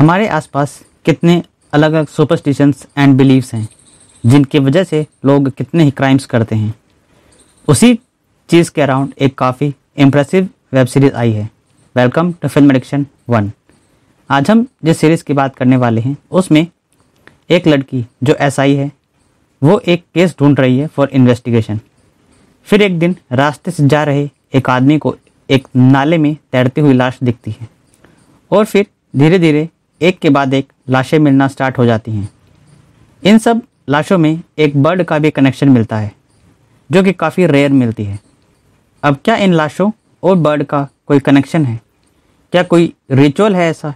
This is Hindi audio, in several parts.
हमारे आसपास कितने अलग अलग सुपरस्टिशंस एंड बिलीव्स हैं जिनकी वजह से लोग कितने ही क्राइम्स करते हैं उसी चीज़ के अराउंड एक काफ़ी इम्प्रेसिव वेब सीरीज़ आई है welcome to film addiction one आज हम जिस सीरीज़ की बात करने वाले हैं उसमें एक लड़की जो एस आई है वो एक केस ढूंढ रही है फॉर इन्वेस्टिगेशन फिर एक दिन रास्ते से जा रहे एक आदमी को एक नाले में तैरती हुई लाश दिखती है और फिर धीरे धीरे एक के बाद एक लाशें मिलना स्टार्ट हो जाती हैं इन सब लाशों में एक बर्ड का भी कनेक्शन मिलता है जो कि काफ़ी रेयर मिलती है अब क्या इन लाशों और बर्ड का कोई कनेक्शन है क्या कोई रिचुअल है ऐसा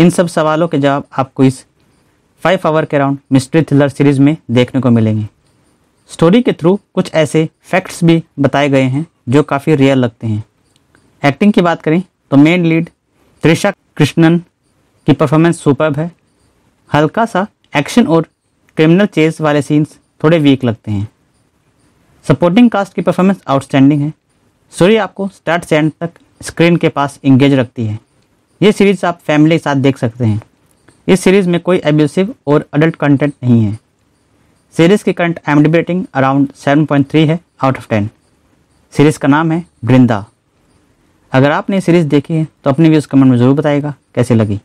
इन सब सवालों के जवाब आपको इस फाइव आवर के राउंड मिस्ट्री थ्रिलर सीरीज़ में देखने को मिलेंगे स्टोरी के थ्रू कुछ ऐसे फैक्ट्स भी बताए गए हैं जो काफ़ी रियल लगते हैं एक्टिंग की बात करें तो मेन लीड त्रिशा कृष्णन की परफॉर्मेंस सुपर है हल्का सा एक्शन और क्रिमिनल चेस वाले सीन्स थोड़े वीक लगते हैं सपोर्टिंग कास्ट की परफॉर्मेंस आउटस्टैंडिंग है सूर्य आपको स्टार्ट से एंड तक स्क्रीन के पास इंगेज रखती है ये सीरीज़ आप फैमिली के साथ देख सकते हैं इस सीरीज़ में कोई एब्यूसिव और अडल्ट कंटेंट नहीं है सीरीज़ की करंट एम रेटिंग अराउंड 7.3 है आउट ऑफ 10 सीरीज़ का नाम है वृंदा अगर आपने सीरीज़ देखी है तो अपने व्यूज़ कमेंट में ज़रूर बताएगा कैसी लगी